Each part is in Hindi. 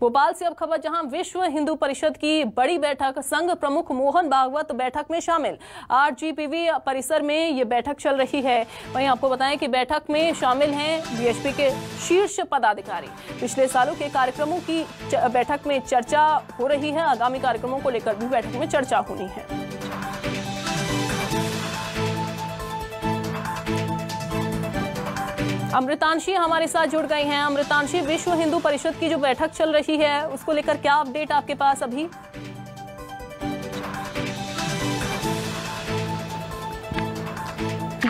भोपाल से अब खबर जहां विश्व हिंदू परिषद की बड़ी बैठक संघ प्रमुख मोहन भागवत बैठक में शामिल आरजीपीवी परिसर में ये बैठक चल रही है वहीं आपको बताएं कि बैठक में शामिल हैं बीएचपी के शीर्ष पदाधिकारी पिछले सालों के कार्यक्रमों की बैठक में चर्चा हो रही है आगामी कार्यक्रमों को लेकर भी बैठक में चर्चा होनी है अमृतांशी हमारे साथ जुड़ गए हैं अमृतांशी विश्व हिंदू परिषद की जो बैठक चल रही है उसको लेकर क्या अपडेट आपके पास अभी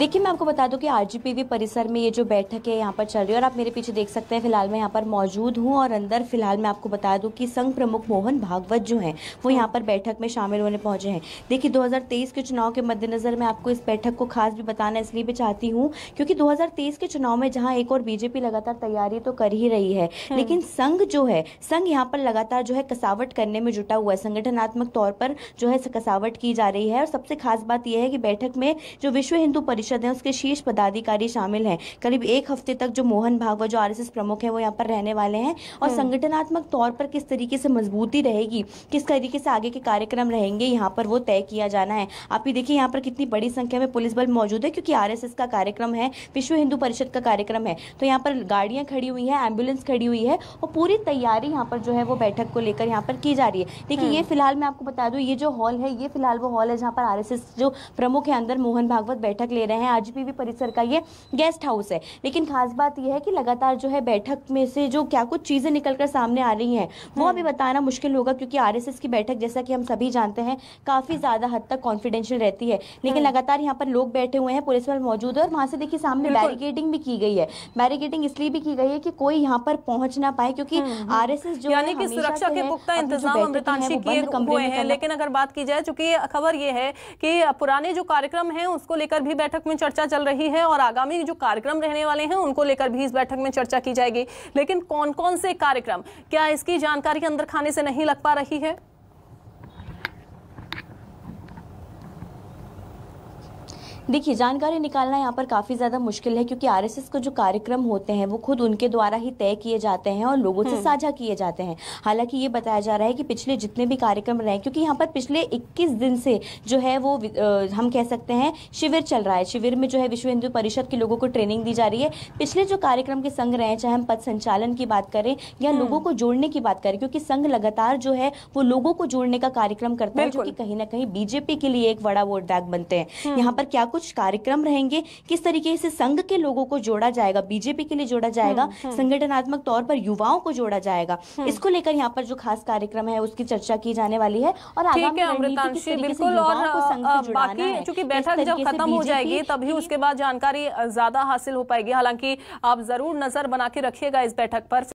देखिए मैं आपको बता दूं कि आरजीपीवी परिसर में ये जो बैठक है यहाँ पर चल रही है और आप मेरे पीछे देख सकते हैं फिलहाल मैं यहाँ पर मौजूद हूँ और अंदर फिलहाल मैं आपको बता दूं कि संघ प्रमुख मोहन भागवत जो हैं वो यहाँ पर बैठक में शामिल होने पहुंचे हैं देखिए 2023 के चुनाव के मद्देनज़र मैं आपको इस बैठक को खास भी बताना इसलिए भी चाहती हूँ क्योंकि दो के चुनाव में जहाँ एक और बीजेपी लगातार तैयारी तो कर ही रही है हम्म। लेकिन संघ जो है संघ यहाँ पर लगातार जो है कसावट करने में जुटा हुआ है संगठनात्मक तौर पर जो है कसावट की जा रही है और सबसे खास बात यह है कि बैठक में जो विश्व हिंदू परिषद परिषद है उसके शीर्ष पदाधिकारी शामिल हैं करीब एक हफ्ते तक जो मोहन भागवत जो आरएसएस प्रमुख है वो यहाँ पर रहने वाले हैं और हम्म। संगठनात्मक तौर पर किस तरीके से मजबूती रहेगी किस तरीके से आगे के कार्यक्रम रहेंगे यहाँ पर वो तय किया जाना है आप ही देखिए यहाँ पर कितनी बड़ी संख्या में पुलिस बल मौजूद है क्योंकि आर का कार्यक्रम है विश्व हिंदू परिषद का कार्यक्रम है तो यहाँ पर गाड़ियाँ खड़ी हुई हैं एम्बुलेंस खड़ी हुई है और पूरी तैयारी यहाँ पर जो है वो बैठक को लेकर यहाँ पर की जा रही है देखिए ये हम्म। फिलहाल मैं आपको बता दूँ ये जो हॉल है ये फिलहाल वो हॉल है जहाँ पर आर जो प्रमुख है अंदर मोहन भागवत बैठक ले रहे हैं हैं आज भी, भी परिसर का ये गेस्ट हाउस है लेकिन खास बात यह है कि लगातार जो है बैठक में से जो क्या कुछ चीज़ें निकल कर सामने आ रही हैं वो अभी हम्म। बताना मुश्किल होगा क्योंकि आरएसएस की बैठक जैसा कि हम सभी जानते हैं काफ़ी ज़्यादा हद तक कॉन्फिडेंशियल रहती है लेकिन हम्म। लगातार यहाँ पर लोग बैठे हुए हैं पुलिस वाले मौजूद है और वहां से देखिए सामने बैरिकेडिंग भी की गई है बैरिकेडिंग इसलिए भी की गई है कि कोई यहाँ पर पहुंच ना पाए क्योंकि आर एस एस जो सुरक्षा के पुख्ता इंतजाम हैं लेकिन अगर बात की जाए चूंकि खबर ये है कि पुराने जो कार्यक्रम है उसको लेकर भी बैठक में चर्चा चल रही है और आगामी जो कार्यक्रम रहने वाले हैं उनको लेकर भी इस बैठक में चर्चा की जाएगी लेकिन कौन कौन से कार्यक्रम क्या इसकी जानकारी अंदर खाने से नहीं लग पा रही है देखिए जानकारी निकालना यहाँ पर काफ़ी ज़्यादा मुश्किल है क्योंकि आरएसएस को जो कार्यक्रम होते हैं वो खुद उनके द्वारा ही तय किए जाते हैं और लोगों से हम्म। साझा किए जाते हैं हालांकि ये बताया जा रहा है कि पिछले जितने भी कार्यक्रम रहे क्योंकि यहाँ पर पिछले इक्कीस दिन से जो है वो हम कह सकते हैं शिविर चल रहा है शिविर में जो है विश्व हिंदू परिषद के लोगों को ट्रेनिंग दी जा रही है पिछले जो कार्यक्रम के संघ रहे चाहे हम पद संचालन की बात करें या हम्म। लोगों को जोड़ने की बात करें क्योंकि संघ लगातार जो है वो लोगों को जोड़ने का कार्यक्रम करता है जो कि कहीं ना कहीं बीजेपी के लिए एक बड़ा वोट दाग बनते हैं हम्म। यहाँ पर क्या कुछ कुछ कार्यक्रम रहेंगे किस तरीके से संघ के लोगों को जोड़ा जाएगा बीजेपी के लिए जोड़ा हम्म, जाएगा हम्म। संगठनात्मक तौर पर युवाओं को जोड़ा जाएगा हम्म। इसको लेकर यहाँ पर जो खास कार्यक्रम है उसकी चर्चा की जाने वाली है और बिल्कुल बाकी चूंकि बैठक जब खत्म हो जाएगी तभी उसके बाद जानकारी ज्यादा हासिल हो पाएगी हालांकि आप जरूर नजर बना के रखिएगा इस बैठक पर